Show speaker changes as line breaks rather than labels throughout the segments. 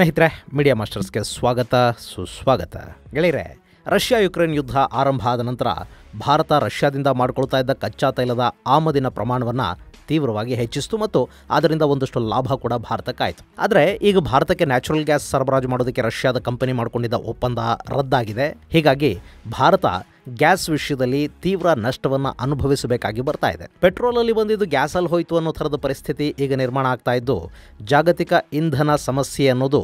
ಸ್ನೇಹಿತರೆ ಮೀಡಿಯಾ ಮಾಸ್ಟರ್ಸ್ಗೆ ಸ್ವಾಗತ ಸುಸ್ವಾಗತ ಗೆಳೆಯರೆ ರಷ್ಯಾ ಯುಕ್ರೇನ್ ಯುದ್ಧ ಆರಂಭ ಆದ ನಂತರ ಭಾರತ ರಷ್ಯಾದಿಂದ ಮಾಡಿಕೊಳ್ತಾ ಇದ್ದ ಕಚ್ಚಾ ತೈಲದ ಆಮದಿನ ಪ್ರಮಾಣವನ್ನು ತೀವ್ರವಾಗಿ ಹೆಚ್ಚಿಸಿತು ಮತ್ತು ಅದರಿಂದ ಒಂದಷ್ಟು ಲಾಭ ಕೂಡ ಭಾರತಕ್ಕಾಯಿತು ಆದರೆ ಈಗ ಭಾರತಕ್ಕೆ ನ್ಯಾಚುರಲ್ ಗ್ಯಾಸ್ ಸರಬರಾಜು ಮಾಡೋದಕ್ಕೆ ರಷ್ಯಾದ ಕಂಪನಿ ಮಾಡಿಕೊಂಡಿದ್ದ ಒಪ್ಪಂದ ರದ್ದಾಗಿದೆ ಹೀಗಾಗಿ ಭಾರತ ಗ್ಯಾಸ್ ವಿಷಯದಲ್ಲಿ ತೀವ್ರ ನಷ್ಟವನ್ನು ಅನುಭವಿಸಬೇಕಾಗಿ ಬರ್ತಾ ಇದೆ ಪೆಟ್ರೋಲಲ್ಲಿ ಬಂದಿದ್ದು ಗ್ಯಾಸಲ್ಲಿ ಹೋಯಿತು ಅನ್ನೋ ಥರದ ಪರಿಸ್ಥಿತಿ ಈಗ ನಿರ್ಮಾಣ ಆಗ್ತಾ ಇದ್ದು ಜಾಗತಿಕ ಇಂಧನ ಸಮಸ್ಯೆ ಅನ್ನೋದು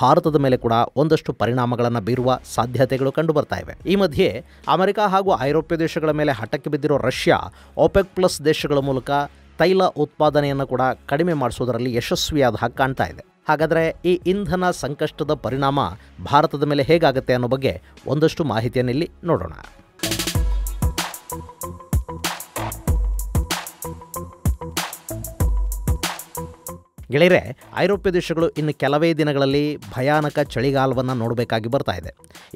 ಭಾರತದ ಮೇಲೆ ಕೂಡ ಒಂದಷ್ಟು ಪರಿಣಾಮಗಳನ್ನು ಬೀರುವ ಸಾಧ್ಯತೆಗಳು ಕಂಡು ಬರ್ತಾ ಇವೆ ಈ ಮಧ್ಯೆ ಅಮೆರಿಕ ಹಾಗೂ ಐರೋಪ್ಯ ದೇಶಗಳ ಮೇಲೆ ಹಠಕ್ಕೆ ಬಿದ್ದಿರೋ ರಷ್ಯಾ ಒಪೆಕ್ ಪ್ಲಸ್ ದೇಶಗಳ ಮೂಲಕ ತೈಲ ಉತ್ಪಾದನೆಯನ್ನು ಕೂಡ ಕಡಿಮೆ ಮಾಡಿಸೋದರಲ್ಲಿ ಯಶಸ್ವಿಯಾದ ಹಾಗೆ ಕಾಣ್ತಾ ಇದೆ ಹಾಗಾದರೆ ಈ ಇಂಧನ ಸಂಕಷ್ಟದ ಪರಿಣಾಮ ಭಾರತದ ಮೇಲೆ ಹೇಗಾಗುತ್ತೆ ಅನ್ನೋ ಬಗ್ಗೆ ಒಂದಷ್ಟು ಮಾಹಿತಿಯನ್ನು ಇಲ್ಲಿ ನೋಡೋಣ ಗೆಳೆಯರೆ ಐರೋಪ್ಯ ದೇಶಗಳು ಇನ್ನು ಕೆಲವೇ ದಿನಗಳಲ್ಲಿ ಭಯಾನಕ ಚಳಿಗಾಲವನ್ನು ನೋಡಬೇಕಾಗಿ ಬರ್ತಾ ಇದೆ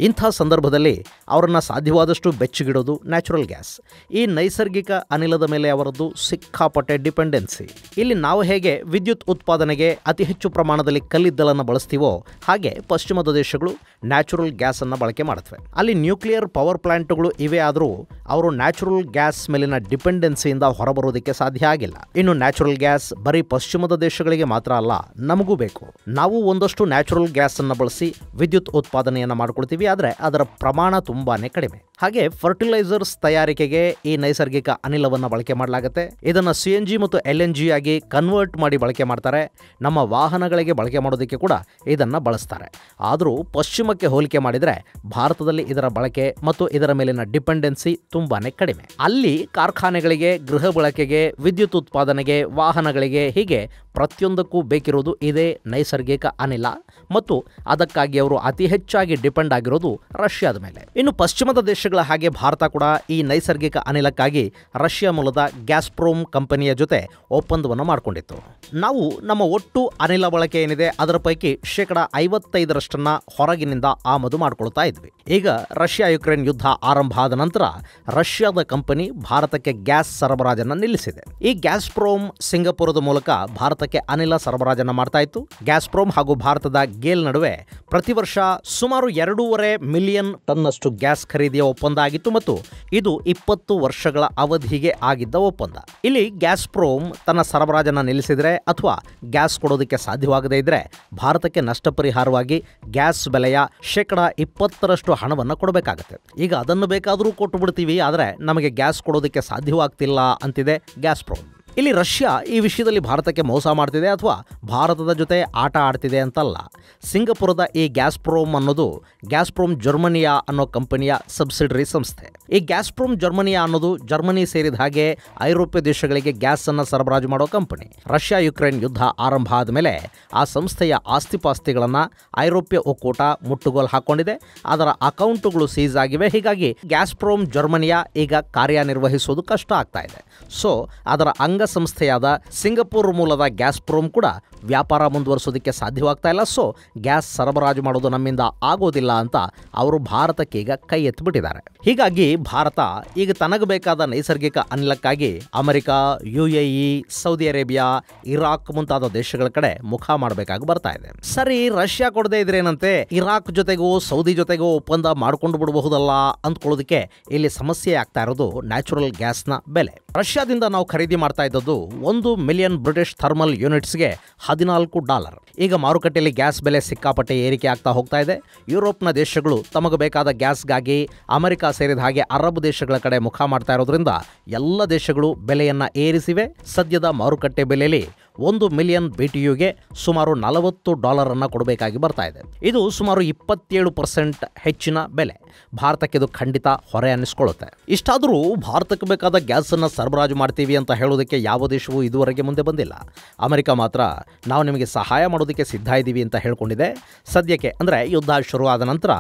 ಇಂಥ ಸಂದರ್ಭದಲ್ಲಿ ಅವರನ್ನು ಸಾಧ್ಯವಾದಷ್ಟು ಬೆಚ್ಚಗಿಡೋದು ನ್ಯಾಚುರಲ್ ಗ್ಯಾಸ್ ಈ ನೈಸರ್ಗಿಕ ಅನಿಲದ ಮೇಲೆ ಅವರದ್ದು ಸಿಕ್ಕಾಪಟ್ಟೆ ಡಿಪೆಂಡೆನ್ಸಿ ಇಲ್ಲಿ ನಾವು ಹೇಗೆ ವಿದ್ಯುತ್ ಉತ್ಪಾದನೆಗೆ ಅತಿ ಹೆಚ್ಚು ಪ್ರಮಾಣದಲ್ಲಿ ಕಲ್ಲಿದ್ದಲನ್ನು ಬಳಸ್ತೀವೋ ಹಾಗೆ ಪಶ್ಚಿಮದ ದೇಶಗಳು ನ್ಯಾಚುರಲ್ ಗ್ಯಾಸನ್ನು ಬಳಕೆ ಮಾಡುತ್ತವೆ ಅಲ್ಲಿ ನ್ಯೂಕ್ಲಿಯರ್ ಪವರ್ ಪ್ಲಾಂಟ್ಗಳು ಇವೆ ಆದರೂ ಅವರು ನ್ಯಾಚುರಲ್ ಗ್ಯಾಸ್ ಮೇಲಿನ ಡಿಪೆಂಡೆನ್ಸಿಯಿಂದ ಹೊರಬರೋದಕ್ಕೆ ಸಾಧ್ಯ ಆಗಿಲ್ಲ ಇನ್ನು ನ್ಯಾಚುರಲ್ ಗ್ಯಾಸ್ ಬರೀ ಪಶ್ಚಿಮದ ದೇಶಗಳಿಗೆ ಜನರಿಗೆ ಮಾತ್ರ ಅಲ್ಲ ನಮಗೂ ಬೇಕು ನಾವು ಒಂದಷ್ಟು ನ್ಯಾಚುರಲ್ ಗ್ಯಾಸ್ ಅನ್ನು ಬಳಸಿ ವಿದ್ಯುತ್ ಉತ್ಪಾದನೆಯನ್ನು ಮಾಡ್ಕೊಳ್ತೀವಿ ಆದರೆ ಅದರ ಪ್ರಮಾಣ ತುಂಬಾನೇ ಕಡಿಮೆ ಹಾಗೆ ಫರ್ಟಿಲೈಸರ್ಸ್ ತಯಾರಿಕೆಗೆ ಈ ನೈಸರ್ಗಿಕ ಅನಿಲವನ್ನು ಬಳಕೆ ಮಾಡಲಾಗುತ್ತೆ ಇದನ್ನು ಸಿ ಎನ್ ಜಿ ಮತ್ತು ಎಲ್ ಎನ್ ಜಿ ಆಗಿ ಕನ್ವರ್ಟ್ ಮಾಡಿ ಬಳಕೆ ಮಾಡ್ತಾರೆ ನಮ್ಮ ವಾಹನಗಳಿಗೆ ಬಳಕೆ ಮಾಡೋದಕ್ಕೆ ಕೂಡ ಇದನ್ನು ಬಳಸ್ತಾರೆ ಆದರೂ ಪಶ್ಚಿಮಕ್ಕೆ ಹೋಲಿಕೆ ಮಾಡಿದರೆ ಭಾರತದಲ್ಲಿ ಇದರ ಬಳಕೆ ಮತ್ತು ಇದರ ಮೇಲಿನ ಡಿಪೆಂಡೆನ್ಸಿ ತುಂಬಾನೇ ಕಡಿಮೆ ಅಲ್ಲಿ ಕಾರ್ಖಾನೆಗಳಿಗೆ ಗೃಹ ಬಳಕೆಗೆ ವಿದ್ಯುತ್ ಉತ್ಪಾದನೆಗೆ ವಾಹನಗಳಿಗೆ ಹೀಗೆ ಪ್ರತಿಯೊಂದು ಪ್ರತಿಯೊಂದಕ್ಕೂ ಬೇಕಿರೋದು ಇದೇ ನೈಸರ್ಗಿಕ ಅನಿಲ ಮತ್ತು ಅದಕ್ಕಾಗಿ ಅವರು ಅತಿ ಹೆಚ್ಚಾಗಿ ಡಿಪೆಂಡ್ ಆಗಿರೋದು ರಷ್ಯಾದ ಮೇಲೆ ಇನ್ನು ಪಶ್ಚಿಮದ ದೇಶಗಳ ಹಾಗೆ ಭಾರತ ಕೂಡ ಈ ನೈಸರ್ಗಿಕ ಅನಿಲಕ್ಕಾಗಿ ರಷ್ಯಾ ಮೂಲದ ಗ್ಯಾಸ್ಪ್ರೋಮ್ ಕಂಪನಿಯ ಜೊತೆ ಒಪ್ಪಂದವನ್ನು ಮಾಡಿಕೊಂಡಿತ್ತು ನಾವು ನಮ್ಮ ಒಟ್ಟು ಅನಿಲ ಬಳಕೆ ಏನಿದೆ ಅದರ ಪೈಕಿ ಶೇಕಡ ಐವತ್ತೈದರಷ್ಟನ್ನ ಹೊರಗಿನಿಂದ ಆಮದು ಮಾಡಿಕೊಳ್ತಾ ಇದ್ವಿ ಈಗ ರಷ್ಯಾ ಯುಕ್ರೇನ್ ಯುದ್ಧ ಆರಂಭ ಆದ ನಂತರ ರಷ್ಯಾದ ಕಂಪನಿ ಭಾರತಕ್ಕೆ ಗ್ಯಾಸ್ ಸರಬರಾಜನ್ನು ನಿಲ್ಲಿಸಿದೆ ಈ ಗ್ಯಾಸ್ಪ್ರೋಮ್ ಸಿಂಗಾಪುರದ ಮೂಲಕ ಭಾರತಕ್ಕೆ ಅನಿಲ ಅನಿಲ ಸರಬರಾಜನ್ನು ಮಾಡ್ತಾ ಇತ್ತು ಗ್ಯಾಸ್ಪ್ರೋಮ್ ಹಾಗೂ ಭಾರತದ ಗೇಲ್ ನಡುವೆ ಪ್ರತಿ ವರ್ಷ ಸುಮಾರು ಎರಡೂವರೆ ಮಿಲಿಯನ್ ಟನ್ನಷ್ಟು ಗ್ಯಾಸ್ ಖರೀದಿಯ ಒಪ್ಪಂದ ಆಗಿತ್ತು ಮತ್ತು ಇದು ಇಪ್ಪತ್ತು ವರ್ಷಗಳ ಅವಧಿಗೆ ಆಗಿದ್ದ ಒಪ್ಪಂದ ಇಲ್ಲಿ ಗ್ಯಾಸ್ಪ್ರೋಮ್ ತನ್ನ ಸರಬರಾಜನ್ನು ನಿಲ್ಲಿಸಿದರೆ ಅಥವಾ ಗ್ಯಾಸ್ ಕೊಡೋದಕ್ಕೆ ಸಾಧ್ಯವಾಗದೇ ಇದ್ರೆ ಭಾರತಕ್ಕೆ ನಷ್ಟ ಪರಿಹಾರವಾಗಿ ಗ್ಯಾಸ್ ಬೆಲೆಯ ಶೇಕಡ ಇಪ್ಪತ್ತರಷ್ಟು ಹಣವನ್ನು ಕೊಡಬೇಕಾಗುತ್ತೆ ಈಗ ಅದನ್ನು ಬೇಕಾದರೂ ಕೊಟ್ಟು ಬಿಡ್ತೀವಿ ಆದರೆ ನಮಗೆ ಗ್ಯಾಸ್ ಕೊಡೋದಕ್ಕೆ ಸಾಧ್ಯವಾಗ್ತಿಲ್ಲ ಅಂತಿದೆ ಗ್ಯಾಸ್ಪ್ರೋಮ್ ಇಲ್ಲಿ ರಷ್ಯಾ ಈ ವಿಷಯದಲ್ಲಿ ಭಾರತಕ್ಕೆ ಮೋಸ ಮಾಡ್ತಿದೆ ಅಥವಾ ಭಾರತದ ಜೊತೆ ಆಟ ಆಡ್ತಿದೆ ಅಂತಲ್ಲ ಸಿಂಗಪುರದ ಈ ಗ್ಯಾಸ್ ಪ್ರೋಮ್ ಅನ್ನೋದು ಗ್ಯಾಸ್ ಪ್ರೋಮ್ ಜರ್ಮನಿಯಾ ಅನ್ನೋ ಕಂಪನಿಯ ಸಬ್ಸಿಡರಿ ಸಂಸ್ಥೆ ಈ ಗ್ಯಾಸ್ ಪ್ರೋಮ್ ಜರ್ಮನಿಯಾ ಅನ್ನೋದು ಜರ್ಮನಿ ಸೇರಿದ ಹಾಗೆ ಐರೋಪ್ಯ ದೇಶಗಳಿಗೆ ಗ್ಯಾಸ್ ಅನ್ನು ಸರಬರಾಜು ಮಾಡೋ ಕಂಪನಿ ರಷ್ಯಾ ಯುಕ್ರೇನ್ ಯುದ್ಧ ಆರಂಭ ಆದಮೇಲೆ ಆ ಸಂಸ್ಥೆಯ ಆಸ್ತಿಪಾಸ್ತಿಗಳನ್ನು ಐರೋಪ್ಯ ಒಕ್ಕೂಟ ಮುಟ್ಟುಗೋಲು ಹಾಕೊಂಡಿದೆ ಅದರ ಅಕೌಂಟುಗಳು ಸೀಸ್ ಆಗಿವೆ ಹೀಗಾಗಿ ಪ್ರೋಮ್ ಜರ್ಮನಿಯಾ ಈಗ ಕಾರ್ಯನಿರ್ವಹಿಸೋದು ಕಷ್ಟ ಆಗ್ತಾ ಇದೆ ಸೊ ಅದರ ಅಂಗಸಂಸ್ಥೆಯಾದ ಸಿಂಗಾಪುರ್ ಮೂಲದ ಗ್ಯಾಸ್ ಪ್ರೋಮ್ ಕೂಡ ವ್ಯಾಪಾರ ಮುಂದುವರಿಸೋದಕ್ಕೆ ಸಾಧ್ಯವಾಗ್ತಾ ಇಲ್ಲ ಸೊ ಗ್ಯಾಸ್ ಸರಬರಾಜು ಮಾಡೋದು ನಮ್ಮಿಂದ ಆಗೋದಿಲ್ಲ ಅಂತ ಅವರು ಭಾರತಕ್ಕೆ ಈಗ ಕೈ ಎತ್ತಿಬಿಟ್ಟಿದ್ದಾರೆ ಹೀಗಾಗಿ ಭಾರತ ಈಗ ತನಗೆ ಬೇಕಾದ ನೈಸರ್ಗಿಕ ಅನಿಲಕ್ಕಾಗಿ America U A Saudi Arabia Iraq ಮುಂತಾದ ದೇಶಗಳ ಕಡೆ ಮುಖ ಮಾಡಬೇಕಾಗಿ ಬರ್ತಾ ಇದೆ ಸರಿ ರಷ್ಯಾ ಕೊಡದೇ ಇದ್ರೇನಂತೆ ಇರಾಕ್ ಜೊತೆಗೂ ಸೌದಿ ಜೊತೆಗೂ ಒಪ್ಪಂದ ಮಾಡಿಕೊಂಡು ಬಿಡಬಹುದಲ್ಲ ಅಂದ್ಕೊಳ್ಳೋದಕ್ಕೆ ಇಲ್ಲಿ ಸಮಸ್ಯೆ ಆಗ್ತಾ ಇರೋದು ನ್ಯಾಚುರಲ್ ಗ್ಯಾಸ್ನ ಬೆಲೆ ರಷ್ಯಾದಿಂದ ನಾವು ಖರೀದಿ ಮಾಡ್ತಾ ಇದ್ದದ್ದು ಒಂದು ಮಿಲಿಯನ್ ಬ್ರಿಟಿಷ್ ಥರ್ಮಲ್ ಯೂನಿಟ್ಸ್ಗೆ ಹದಿನಾಲ್ಕು ಡಾಲರ್ ಈಗ ಮಾರುಕಟ್ಟೆಯಲ್ಲಿ ಗ್ಯಾಸ್ ಬೆಲೆ ಸಿಕ್ಕಾಪಟ್ಟೆ ಏರಿಕೆ ಆಗ್ತಾ ಹೋಗ್ತಾ ಇದೆ ಯುರೋಪ್ನ ದೇಶಗಳು ತಮಗೆ ಬೇಕಾದ ಗ್ಯಾಸ್ಗಾಗಿ ಅಮೆರಿಕ ಸೇರಿದ ಹಾಗೆ ಅರಬ್ ದೇಶಗಳ ಕಡೆ ಮುಖ ಮಾಡ್ತಾ ಇರೋದ್ರಿಂದ ಎಲ್ಲ ದೇಶಗಳು ಬೆಲೆಯನ್ನು ಏರಿಸಿವೆ ಸದ್ಯದ ಮಾರುಕಟ್ಟೆ ಬೆಲೆಯಲ್ಲಿ ಒಂದು ಮಿಲಿಯನ್ ಬಿಟಿಯುಗೆ ಸುಮಾರು ನಲವತ್ತು ಡಾಲರ್ ಕೊಡಬೇಕಾಗಿ ಬರ್ತಾ ಇದೆ ಇದು ಸುಮಾರು ಇಪ್ಪತ್ತೇಳು ಪರ್ಸೆಂಟ್ ಹೆಚ್ಚಿನ ಬೆಲೆ ಭಾರತಕ್ಕೆ ಇದು ಖಂಡಿತ ಹೊರೆ ಅನ್ನಿಸ್ಕೊಳ್ಳುತ್ತೆ ಇಷ್ಟಾದರೂ ಭಾರತಕ್ಕೆ ಬೇಕಾದ ಗ್ಯಾಸನ್ನು ಸರಬರಾಜು ಮಾಡ್ತೀವಿ ಅಂತ ಹೇಳೋದಕ್ಕೆ ಯಾವ ದೇಶವೂ ಇದುವರೆಗೆ ಮುಂದೆ ಬಂದಿಲ್ಲ ಅಮೆರಿಕ ಮಾತ್ರ ನಾವು ನಿಮಗೆ ಸಹಾಯ ಮಾಡೋದಕ್ಕೆ ಸಿದ್ಧ ಇದ್ದೀವಿ ಅಂತ ಹೇಳಿಕೊಂಡಿದೆ ಸದ್ಯಕ್ಕೆ ಅಂದರೆ ಯುದ್ಧ ಶುರುವಾದ ನಂತರ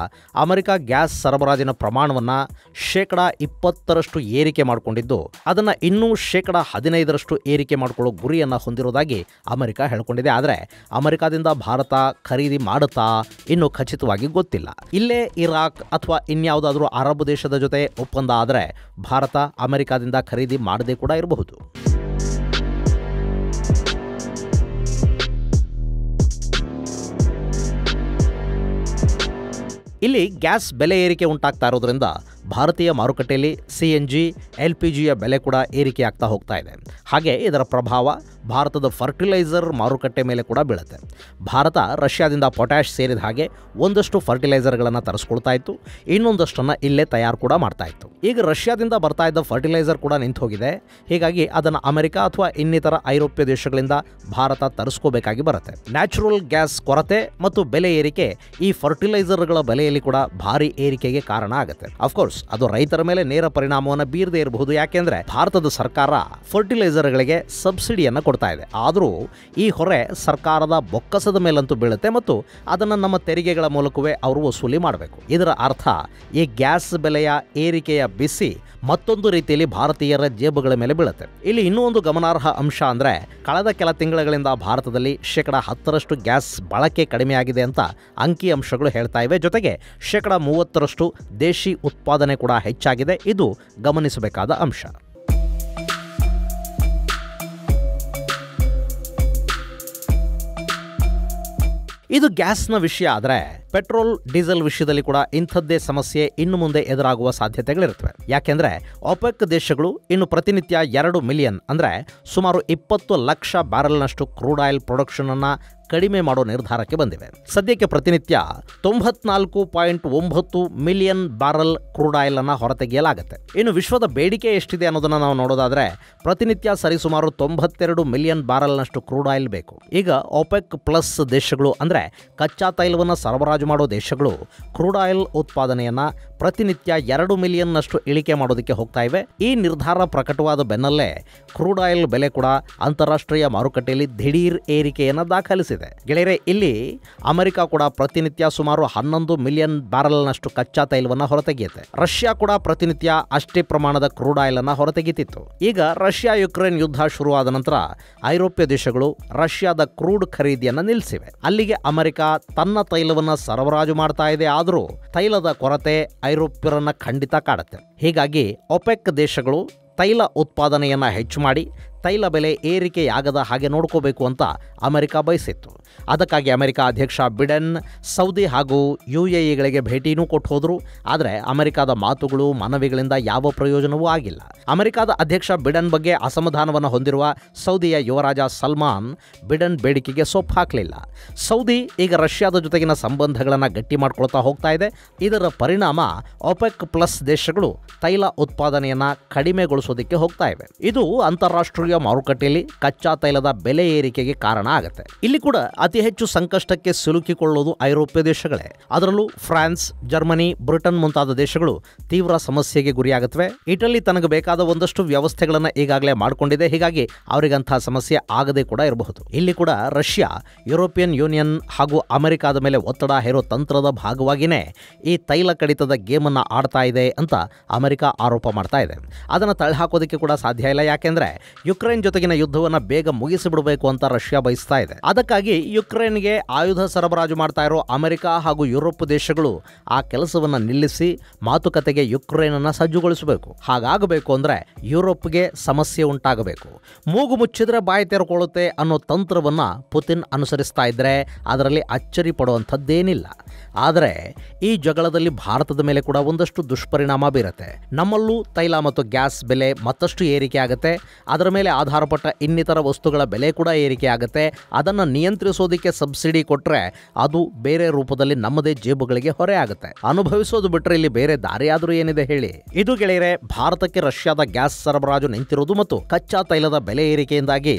ಅಮೆರಿಕ ಗ್ಯಾಸ್ ಸರಬರಾಜಿನ ಪ್ರಮಾಣವನ್ನು ಶೇಕಡ ಇಪ್ಪತ್ತರಷ್ಟು ಏರಿಕೆ ಮಾಡಿಕೊಂಡಿದ್ದು ಅದನ್ನು ಇನ್ನೂ ಶೇಕಡ ಹದಿನೈದರಷ್ಟು ಏರಿಕೆ ಮಾಡಿಕೊಳ್ಳೋ ಗುರಿಯನ್ನು ಹೊಂದಿರೋದಾಗಿ ಮಾಡುವುದಾಗಿ ಅಮೆರಿಕ ಹೇಳ್ಕೊಂಡಿದೆ ಆದರೆ ಅಮೆರಿಕಾದಿಂದ ಭಾರತ ಖರೀದಿ ಮಾಡುತ್ತಾ ಇನ್ನೂ ಖಚಿತವಾಗಿ ಗೊತ್ತಿಲ್ಲ ಇಲ್ಲೇ ಇರಾಕ್ ಅಥವಾ ಇನ್ಯಾವುದಾದ್ರೂ ಅರಬ್ ದೇಶದ ಜೊತೆ ಒಪ್ಪಂದ ಆದರೆ ಭಾರತ ಅಮೆರಿಕದಿಂದ ಖರೀದಿ ಮಾಡದೇ ಕೂಡ ಇರಬಹುದು ಇಲ್ಲಿ ಗ್ಯಾಸ್ ಬೆಲೆ ಏರಿಕೆ ಉಂಟಾಗ್ತಾ ಇರೋದ್ರಿಂದ ಭಾರತೀಯ ಮಾರುಕಟ್ಟೆಯಲ್ಲಿ C N G L P ಜಿಯ ಬೆಲೆ ಕೂಡ ಏರಿಕೆ ಆಗ್ತಾ ಹೋಗ್ತಾ ಇದೆ ಹಾಗೆ ಇದರ ಪ್ರಭಾವ ಭಾರತದ ಫರ್ಟಿಲೈಸರ್ ಮಾರುಕಟ್ಟೆ ಮೇಲೆ ಕೂಡ ಬೀಳುತ್ತೆ ಭಾರತ ರಷ್ಯಾದಿಂದ ಪೊಟ್ಯಾಶ್ ಸೇರಿದ ಹಾಗೆ ಒಂದಷ್ಟು ಫರ್ಟಿಲೈಸರ್ಗಳನ್ನು ತರಿಸ್ಕೊಳ್ತಾ ಇತ್ತು ಇನ್ನೊಂದಷ್ಟನ್ನು ಇಲ್ಲೇ ತಯಾರು ಕೂಡ ಮಾಡ್ತಾ ಇತ್ತು ಈಗ ರಷ್ಯಾದಿಂದ ಬರ್ತಾ ಇದ್ದ ಫರ್ಟಿಲೈಸರ್ ಕೂಡ ನಿಂತು ಹೋಗಿದೆ ಹೀಗಾಗಿ ಅದನ್ನು ಅಮೆರಿಕ ಅಥವಾ ಇನ್ನಿತರ ಐರೋಪ್ಯ ದೇಶಗಳಿಂದ ಭಾರತ ತರಿಸ್ಕೋಬೇಕಾಗಿ ಬರುತ್ತೆ ನ್ಯಾಚುರಲ್ ಗ್ಯಾಸ್ ಕೊರತೆ ಮತ್ತು ಬೆಲೆ ಏರಿಕೆ ಈ ಫರ್ಟಿಲೈಸರ್ಗಳ ಬೆಲೆಯಲ್ಲಿ ಕೂಡ ಭಾರಿ ಏರಿಕೆಗೆ ಕಾರಣ ಆಗುತ್ತೆ ಅಫ್ಕೋರ್ಸ್ ಅದು ರೈತರ ಮೇಲೆ ನೇರ ಪರಿಣಾಮವನ್ನು ಬೀರದೇ ಇರಬಹುದು ಯಾಕೆಂದ್ರೆ ಭಾರತದ ಸರ್ಕಾರ ಫರ್ಟಿಲೈಸರ್ಗಳಿಗೆ ಸಬ್ಸಿಡಿಯನ್ನು ಕೊಡ್ತಾ ಇದೆ ಆದರೂ ಈ ಹೊರೆ ಸರ್ಕಾರದ ಬೊಕ್ಕಸದ ಮೇಲಂತೂ ಬೀಳುತ್ತೆ ಮತ್ತು ಅದನ್ನು ನಮ್ಮ ತೆರಿಗೆಗಳ ಮೂಲಕವೇ ಅವರು ವಸೂಲಿ ಮಾಡಬೇಕು ಇದರ ಅರ್ಥ ಈ ಗ್ಯಾಸ್ ಬೆಲೆಯ ಏರಿಕೆಯ ಬಿಸಿ ಮತ್ತೊಂದು ರೀತಿಯಲ್ಲಿ ಭಾರತೀಯರ ಜೇಬುಗಳ ಮೇಲೆ ಬೀಳುತ್ತೆ ಇಲ್ಲಿ ಇನ್ನೂ ಒಂದು ಗಮನಾರ್ಹ ಅಂಶ ಅಂದರೆ ಕಳೆದ ಕೆಲ ತಿಂಗಳುಗಳಿಂದ ಭಾರತದಲ್ಲಿ ಶೇಕಡ ಹತ್ತರಷ್ಟು ಗ್ಯಾಸ್ ಬಳಕೆ ಕಡಿಮೆಯಾಗಿದೆ ಅಂತ ಅಂಕಿ ಅಂಶಗಳು ಹೇಳ್ತಾ ಇವೆ ಜೊತೆಗೆ ಶೇಕಡ ಮೂವತ್ತರಷ್ಟು ದೇಶಿ ಉತ್ಪಾದನೆ ಕೂಡ ಹೆಚ್ಚಾಗಿದೆ ಇದು ಗಮನಿಸಬೇಕಾದ ಅಂಶ ಇದು ಗ್ಯಾಸ್ನ ವಿಷಯ ಆದರೆ ಪೆಟ್ರೋಲ್ ಡೀಸೆಲ್ ವಿಷಯದಲ್ಲಿ ಕೂಡ ಇಂಥದ್ದೇ ಸಮಸ್ಯೆ ಇನ್ನು ಮುಂದೆ ಎದುರಾಗುವ ಸಾಧ್ಯತೆಗಳಿರುತ್ತವೆ ಯಾಕೆಂದ್ರೆ ಒಪೆಕ್ ದೇಶಗಳು ಇನ್ನು ಪ್ರತಿನಿತ್ಯ ಎರಡು ಮಿಲಿಯನ್ ಅಂದರೆ ಸುಮಾರು ಇಪ್ಪತ್ತು ಲಕ್ಷ ಬ್ಯಾರಲ್ನಷ್ಟು ಕ್ರೂಡ್ ಆಯಿಲ್ ಪ್ರೊಡಕ್ಷನ್ ಅನ್ನ ಕಡಿಮೆ ಮಾಡೋ ನಿರ್ಧಾರಕ್ಕೆ ಬಂದಿವೆ ಸದ್ಯಕ್ಕೆ ಪ್ರತಿನಿತ್ಯ ತೊಂಬತ್ನಾಲ್ಕು ಪಾಯಿಂಟ್ ಒಂಬತ್ತು ಮಿಲಿಯನ್ ಬ್ಯಾರಲ್ ಕ್ರೂಡ್ ಆಯಿಲ್ ಅನ್ನು ಹೊರತೆಗೆಯಲಾಗುತ್ತೆ ಇನ್ನು ವಿಶ್ವದ ಬೇಡಿಕೆ ಎಷ್ಟಿದೆ ಅನ್ನೋದನ್ನು ನಾವು ನೋಡೋದಾದ್ರೆ ಪ್ರತಿನಿತ್ಯ ಸರಿಸುಮಾರು ತೊಂಬತ್ತೆರಡು ಮಿಲಿಯನ್ ಬ್ಯಾರಲ್ನಷ್ಟು ಕ್ರೂಡ್ ಆಯಿಲ್ ಬೇಕು ಈಗ ಒಪೆಕ್ ಪ್ಲಸ್ ದೇಶಗಳು ಅಂದರೆ ಕಚ್ಚಾ ತೈಲವನ್ನು ಸರಬರಾಜು ಮಾಡೋ ದೇಶಗಳು ಕ್ರೂಡ್ ಆಯಿಲ್ ಉತ್ಪಾದನೆಯನ್ನು ಪ್ರತಿನಿತ್ಯ ಎರಡು ಮಿಲಿಯನ್ನಷ್ಟು ಇಳಿಕೆ ಮಾಡೋದಕ್ಕೆ ಹೋಗ್ತಾ ಇವೆ ಈ ನಿರ್ಧಾರ ಪ್ರಕಟವಾದ ಬೆನ್ನಲ್ಲೇ ಕ್ರೂಡ್ ಆಯಿಲ್ ಬೆಲೆ ಕೂಡ ಅಂತಾರಾಷ್ಟ್ರೀಯ ಮಾರುಕಟ್ಟೆಯಲ್ಲಿ ದಿಢೀರ್ ಏರಿಕೆಯನ್ನು ದಾಖಲಿಸಿದೆ ಇದೆ ಗೆಳೆಯರೆ ಇಲ್ಲಿ ಅಮೆರಿಕ ಕೂಡ ಪ್ರತಿನಿತ್ಯ ಸುಮಾರು ಹನ್ನೊಂದು ಮಿಲಿಯನ್ ನಷ್ಟು ಕಚ್ಚಾ ತೈಲವನ್ನು ಹೊರತೆಗೆಯುತ್ತೆ ರಷ್ಯಾ ಕೂಡ ಪ್ರತಿನಿತ್ಯ ಅಷ್ಟೇ ಪ್ರಮಾಣದ ಕ್ರೂಡ್ ಆಯಿಲ್ ಅನ್ನ ಹೊರತೆಗೆಯುತ್ತಿತ್ತು ಈಗ ರಷ್ಯಾ ಯುಕ್ರೇನ್ ಯುದ್ಧ ಶುರುವಾದ ನಂತರ ಐರೋಪ್ಯ ದೇಶಗಳು ರಷ್ಯಾದ ಕ್ರೂಡ್ ಖರೀದಿಯನ್ನ ನಿಲ್ಲಿಸಿವೆ ಅಲ್ಲಿಗೆ ಅಮೆರಿಕ ತನ್ನ ತೈಲವನ್ನ ಸರಬರಾಜು ಮಾಡ್ತಾ ಇದೆ ಆದರೂ ತೈಲದ ಕೊರತೆ ಐರೋಪ್ಯರನ್ನ ಖಂಡಿತ ಕಾಡುತ್ತೆ ಹೀಗಾಗಿ ಒಪೆಕ್ ದೇಶಗಳು ತೈಲ ಉತ್ಪಾದನೆಯನ್ನು ಹೆಚ್ಚು ಮಾಡಿ ತೈಲ ಬೆಲೆ ಏರಿಕೆಯಾಗದ ಹಾಗೆ ನೋಡ್ಕೋಬೇಕು ಅಂತ ಅಮೆರಿಕ ಬಯಸಿತ್ತು ಅದಕ್ಕಾಗಿ ಅಮೆರಿಕ ಅಧ್ಯಕ್ಷ ಬಿಡೆನ್ ಸೌದಿ ಹಾಗೂ ಯು ಎ ಇಗಳಿಗೆ ಭೇಟಿನೂ ಕೊಟ್ಟು ಹೋದರು ಆದರೆ ಅಮೆರಿಕದ ಮಾತುಗಳು ಮನವಿಗಳಿಂದ ಯಾವ ಪ್ರಯೋಜನವೂ ಆಗಿಲ್ಲ ಅಮೆರಿಕದ ಅಧ್ಯಕ್ಷ ಬಿಡೆನ್ ಬಗ್ಗೆ ಅಸಮಾಧಾನವನ್ನು ಹೊಂದಿರುವ ಸೌದಿಯ ಯುವರಾಜ ಸಲ್ಮಾನ್ ಬಿಡೆನ್ ಬೇಡಿಕೆಗೆ ಸೊಪ್ಪು ಹಾಕಲಿಲ್ಲ ಸೌದಿ ಈಗ ರಷ್ಯಾದ ಜೊತೆಗಿನ ಸಂಬಂಧಗಳನ್ನು ಗಟ್ಟಿ ಮಾಡ್ಕೊಳ್ತಾ ಹೋಗ್ತಾ ಇದೆ ಇದರ ಪರಿಣಾಮ ಒಪೆಕ್ ಪ್ಲಸ್ ದೇಶಗಳು ತೈಲ ಉತ್ಪಾದನೆಯನ್ನು ಕಡಿಮೆಗೊಳಿಸೋದಕ್ಕೆ ಹೋಗ್ತಾ ಇವೆ ಇದು ಅಂತಾರಾಷ್ಟ್ರೀಯ ಮಾರುಕಟ್ಟೆಯಲ್ಲಿ ಕಚ್ಚಾ ತೈಲದ ಬೆಲೆ ಏರಿಕೆಗೆ ಕಾರಣ ಆಗುತ್ತೆ ಇಲ್ಲಿ ಕೂಡ ಅತಿ ಹೆಚ್ಚು ಸಂಕಷ್ಟಕ್ಕೆ ಸಿಲುಕಿಕೊಳ್ಳುವುದು ಐರೋಪ್ಯ ದೇಶಗಳೇ ಅದರಲ್ಲೂ ಫ್ರಾನ್ಸ್ ಜರ್ಮನಿ ಬ್ರಿಟನ್ ಮುಂತಾದ ದೇಶಗಳು ತೀವ್ರ ಸಮಸ್ಯೆಗೆ ಗುರಿಯಾಗುತ್ತವೆ ಇಟಲಿ ತನಗೆ ಬೇಕಾದ ಒಂದಷ್ಟು ವ್ಯವಸ್ಥೆಗಳನ್ನು ಈಗಾಗಲೇ ಮಾಡಿಕೊಂಡಿದೆ ಹೀಗಾಗಿ ಅವರಿಗಂತಹ ಸಮಸ್ಯೆ ಆಗದೆ ಕೂಡ ಇರಬಹುದು ಇಲ್ಲಿ ಕೂಡ ರಷ್ಯಾ ಯುರೋಪಿಯನ್ ಯೂನಿಯನ್ ಹಾಗೂ ಅಮೆರಿಕಾದ ಮೇಲೆ ಒತ್ತಡ ಹೇರೋ ತಂತ್ರದ ಭಾಗವಾಗಿಯೇ ಈ ತೈಲ ಕಡಿತದ ಗೇಮನ್ನ ಆಡ್ತಾ ಇದೆ ಅಂತ ಅಮೆರಿಕ ಆರೋಪ ಮಾಡ್ತಾ ಇದೆ ಅದನ್ನು ತಳ್ಳಿ ಹಾಕೋದಕ್ಕೆ ಕೂಡ ಸಾಧ್ಯ ಇಲ್ಲ ಯಾಕೆಂದ್ರೆ ಯುಕ್ರೇನ್ ಯುಕ್ರೇನ್ ಜೊತೆಗಿನ ಯುದ್ಧವನ್ನು ಬೇಗ ಮುಗಿಸಿಬಿಡಬೇಕು ಅಂತ ರಷ್ಯಾ ಬಯಸ್ತಾ ಇದೆ ಅದಕ್ಕಾಗಿ ಯುಕ್ರೇನ್ಗೆ ಆಯುಧ ಸರಬರಾಜು ಮಾಡ್ತಾ ಇರೋ ಅಮೆರಿಕ ಹಾಗೂ ಯುರೋಪ್ ದೇಶಗಳು ಆ ಕೆಲಸವನ್ನು ನಿಲ್ಲಿಸಿ ಮಾತುಕತೆಗೆ ಯುಕ್ರೇನ್ ಅನ್ನು ಸಜ್ಜುಗೊಳಿಸಬೇಕು ಹಾಗಾಗಬೇಕು ಅಂದ್ರೆ ಯುರೋಪ್ಗೆ ಸಮಸ್ಯೆ ಉಂಟಾಗಬೇಕು ಮೂಗು ಮುಚ್ಚಿದ್ರೆ ಬಾಯಿ ತೆರಕೊಳ್ಳುತ್ತೆ ಅನ್ನೋ ತಂತ್ರವನ್ನ ಪುತಿನ್ ಅನುಸರಿಸ್ತಾ ಇದ್ದರೆ ಅದರಲ್ಲಿ ಅಚ್ಚರಿ ಪಡುವಂಥದ್ದೇನಿಲ್ಲ ಆದರೆ ಈ ಜಗಳದಲ್ಲಿ ಭಾರತದ ಮೇಲೆ ಕೂಡ ಒಂದಷ್ಟು ದುಷ್ಪರಿಣಾಮ ಬೀರುತ್ತೆ ನಮ್ಮಲ್ಲೂ ತೈಲ ಮತ್ತು ಗ್ಯಾಸ್ ಬೆಲೆ ಮತ್ತಷ್ಟು ಏರಿಕೆ ಆಗುತ್ತೆ ಅದರ ಮೇಲೆ ಆಧಾರಪಟ್ಟ ಇನ್ನಿತರ ವಸ್ತುಗಳ ಬೆಲೆ ಕೂಡ ಏರಿಕೆ ಆಗುತ್ತೆ ಅದನ್ನು ನಿಯಂತ್ರಿಸೋದಕ್ಕೆ ಸಬ್ಸಿಡಿ ಕೊಟ್ಟರೆ ಅದು ಬೇರೆ ರೂಪದಲ್ಲಿ ನಮ್ಮದೇ ಜೇಬುಗಳಿಗೆ ಹೊರೆ ಆಗುತ್ತೆ ಅನುಭವಿಸೋದು ಬಿಟ್ಟರೆ ಇಲ್ಲಿ ಬೇರೆ ದಾರಿಯಾದರೂ ಏನಿದೆ ಹೇಳಿ ಇದು ಗೆಳೆಯರೆ ಭಾರತಕ್ಕೆ ರಷ್ಯಾದ ಗ್ಯಾಸ್ ಸರಬರಾಜು ನಿಂತಿರೋದು ಮತ್ತು ಕಚ್ಚಾ ತೈಲದ ಬೆಲೆ ಏರಿಕೆಯಿಂದಾಗಿ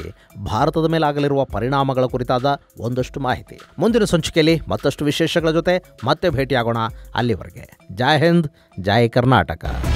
ಭಾರತದ ಮೇಲೆ ಆಗಲಿರುವ ಪರಿಣಾಮಗಳ ಕುರಿತಾದ ಒಂದಷ್ಟು ಮಾಹಿತಿ ಮುಂದಿನ ಸಂಚಿಕೆಯಲ್ಲಿ ಮತ್ತಷ್ಟು ವಿಶೇಷಗಳ ಜೊತೆ ಮತ್ತೆ ಭೇಟಿಯಾಗೋಣ ಅಲ್ಲಿವರೆಗೆ ಜೈ ಹಿಂದ್ ಜೈ ಕರ್ನಾಟಕ